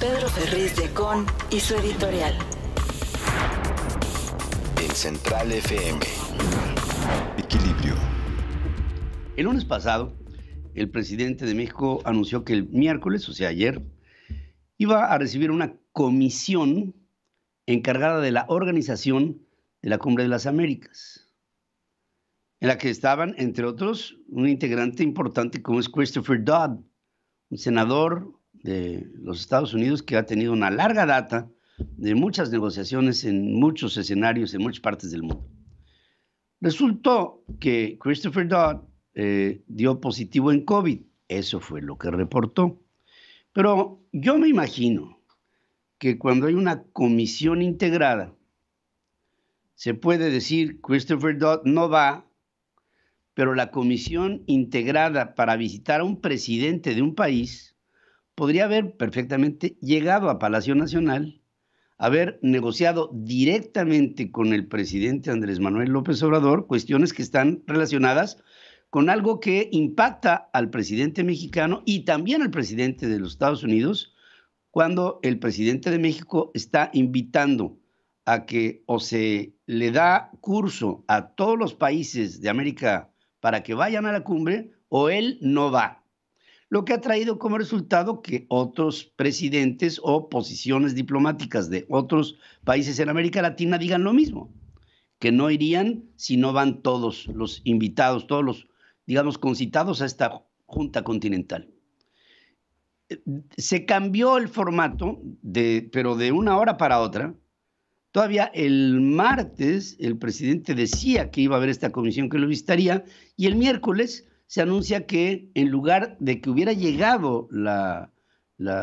Pedro Ferriz de Con y su editorial. El Central FM. Equilibrio. El lunes pasado, el presidente de México anunció que el miércoles, o sea, ayer, iba a recibir una comisión encargada de la organización de la Cumbre de las Américas, en la que estaban, entre otros, un integrante importante como es Christopher Dodd, un senador de los Estados Unidos, que ha tenido una larga data de muchas negociaciones en muchos escenarios, en muchas partes del mundo. Resultó que Christopher Dodd eh, dio positivo en COVID, eso fue lo que reportó. Pero yo me imagino que cuando hay una comisión integrada, se puede decir Christopher Dodd no va, pero la comisión integrada para visitar a un presidente de un país podría haber perfectamente llegado a Palacio Nacional, haber negociado directamente con el presidente Andrés Manuel López Obrador cuestiones que están relacionadas con algo que impacta al presidente mexicano y también al presidente de los Estados Unidos cuando el presidente de México está invitando a que o se le da curso a todos los países de América para que vayan a la cumbre o él no va lo que ha traído como resultado que otros presidentes o posiciones diplomáticas de otros países en América Latina digan lo mismo, que no irían si no van todos los invitados, todos los, digamos, concitados a esta Junta Continental. Se cambió el formato, de, pero de una hora para otra, Todavía el martes el presidente decía que iba a haber esta comisión que lo visitaría y el miércoles se anuncia que en lugar de que hubiera llegado la,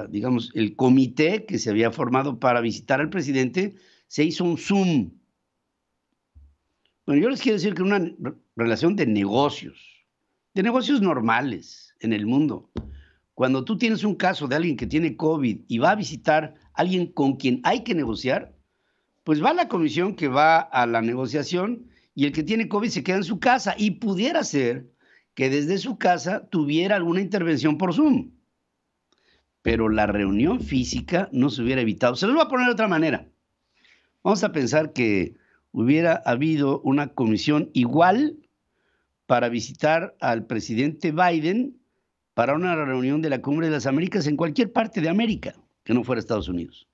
digamos, el comité que se había formado para visitar al presidente, se hizo un Zoom. Bueno, yo les quiero decir que una relación de negocios, de negocios normales en el mundo, cuando tú tienes un caso de alguien que tiene COVID y va a visitar a alguien con quien hay que negociar, pues va a la comisión que va a la negociación y el que tiene COVID se queda en su casa y pudiera ser que desde su casa tuviera alguna intervención por Zoom. Pero la reunión física no se hubiera evitado. Se los voy a poner de otra manera. Vamos a pensar que hubiera habido una comisión igual para visitar al presidente Biden para una reunión de la Cumbre de las Américas en cualquier parte de América que no fuera Estados Unidos.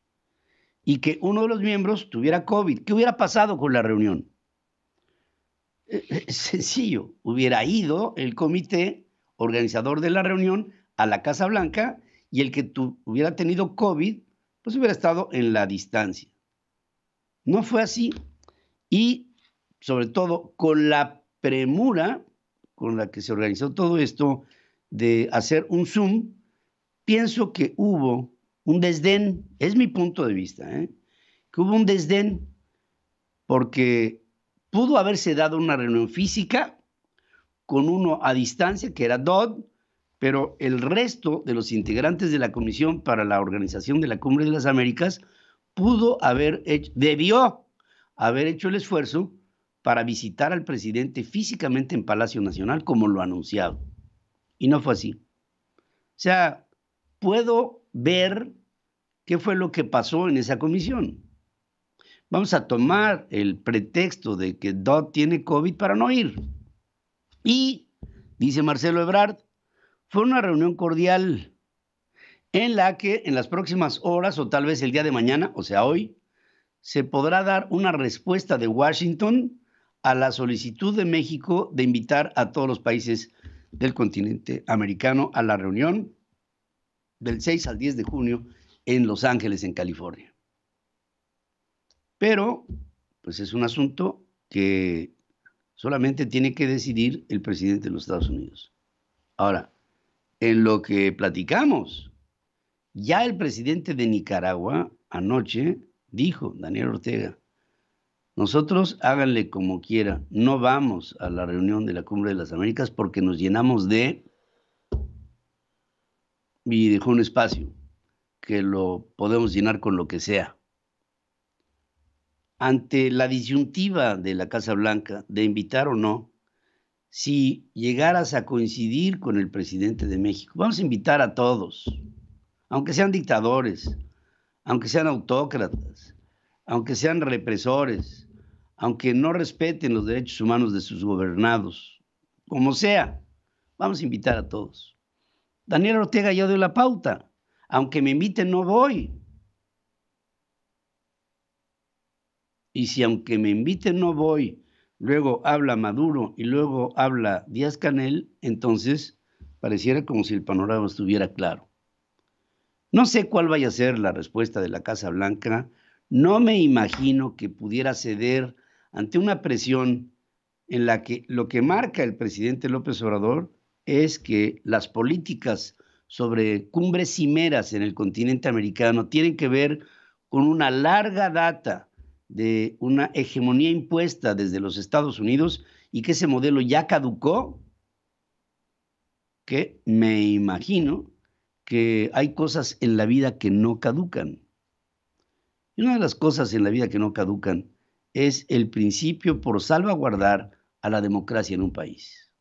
Y que uno de los miembros tuviera COVID. ¿Qué hubiera pasado con la reunión? Eh, eh, sencillo, hubiera ido el comité organizador de la reunión a la Casa Blanca y el que hubiera tenido COVID, pues hubiera estado en la distancia. No fue así y sobre todo con la premura con la que se organizó todo esto de hacer un Zoom, pienso que hubo un desdén, es mi punto de vista, ¿eh? que hubo un desdén porque pudo haberse dado una reunión física con uno a distancia, que era Dodd, pero el resto de los integrantes de la Comisión para la Organización de la Cumbre de las Américas pudo haber hecho, debió haber hecho el esfuerzo para visitar al presidente físicamente en Palacio Nacional, como lo anunciado. Y no fue así. O sea, puedo ver qué fue lo que pasó en esa comisión vamos a tomar el pretexto de que Dodd tiene COVID para no ir. Y, dice Marcelo Ebrard, fue una reunión cordial en la que en las próximas horas o tal vez el día de mañana, o sea hoy, se podrá dar una respuesta de Washington a la solicitud de México de invitar a todos los países del continente americano a la reunión del 6 al 10 de junio en Los Ángeles, en California. Pero, pues es un asunto que solamente tiene que decidir el presidente de los Estados Unidos. Ahora, en lo que platicamos, ya el presidente de Nicaragua anoche dijo, Daniel Ortega, nosotros háganle como quiera, no vamos a la reunión de la Cumbre de las Américas porque nos llenamos de... y dejó un espacio que lo podemos llenar con lo que sea ante la disyuntiva de la Casa Blanca de invitar o no, si llegaras a coincidir con el presidente de México, vamos a invitar a todos, aunque sean dictadores, aunque sean autócratas, aunque sean represores, aunque no respeten los derechos humanos de sus gobernados, como sea, vamos a invitar a todos. Daniel Ortega ya dio la pauta, aunque me inviten no voy, Y si aunque me inviten no voy, luego habla Maduro y luego habla Díaz Canel, entonces pareciera como si el panorama estuviera claro. No sé cuál vaya a ser la respuesta de la Casa Blanca, no me imagino que pudiera ceder ante una presión en la que lo que marca el presidente López Obrador es que las políticas sobre cumbres cimeras en el continente americano tienen que ver con una larga data de una hegemonía impuesta desde los Estados Unidos y que ese modelo ya caducó, que me imagino que hay cosas en la vida que no caducan. Y una de las cosas en la vida que no caducan es el principio por salvaguardar a la democracia en un país.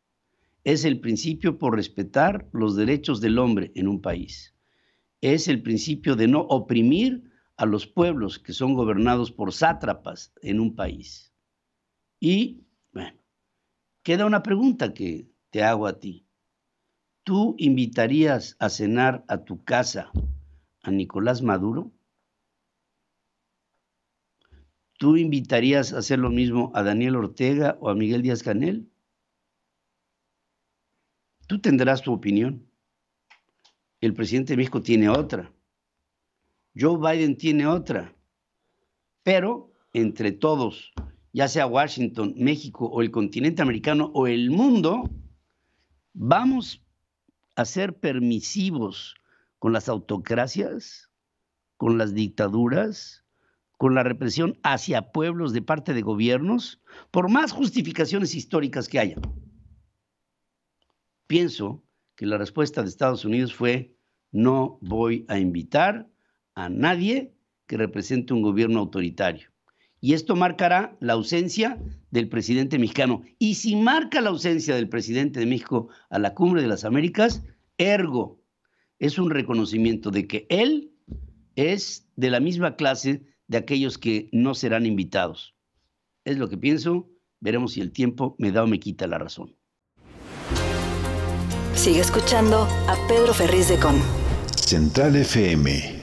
Es el principio por respetar los derechos del hombre en un país. Es el principio de no oprimir a los pueblos que son gobernados por sátrapas en un país. Y, bueno, queda una pregunta que te hago a ti. ¿Tú invitarías a cenar a tu casa a Nicolás Maduro? ¿Tú invitarías a hacer lo mismo a Daniel Ortega o a Miguel Díaz Canel? Tú tendrás tu opinión. El presidente de México tiene otra. Joe Biden tiene otra. Pero entre todos, ya sea Washington, México o el continente americano o el mundo, vamos a ser permisivos con las autocracias, con las dictaduras, con la represión hacia pueblos de parte de gobiernos, por más justificaciones históricas que haya. Pienso que la respuesta de Estados Unidos fue, no voy a invitar a nadie que represente un gobierno autoritario. Y esto marcará la ausencia del presidente mexicano. Y si marca la ausencia del presidente de México a la cumbre de las Américas, ergo, es un reconocimiento de que él es de la misma clase de aquellos que no serán invitados. Es lo que pienso. Veremos si el tiempo me da o me quita la razón. Sigue escuchando a Pedro Ferriz de Con. Central FM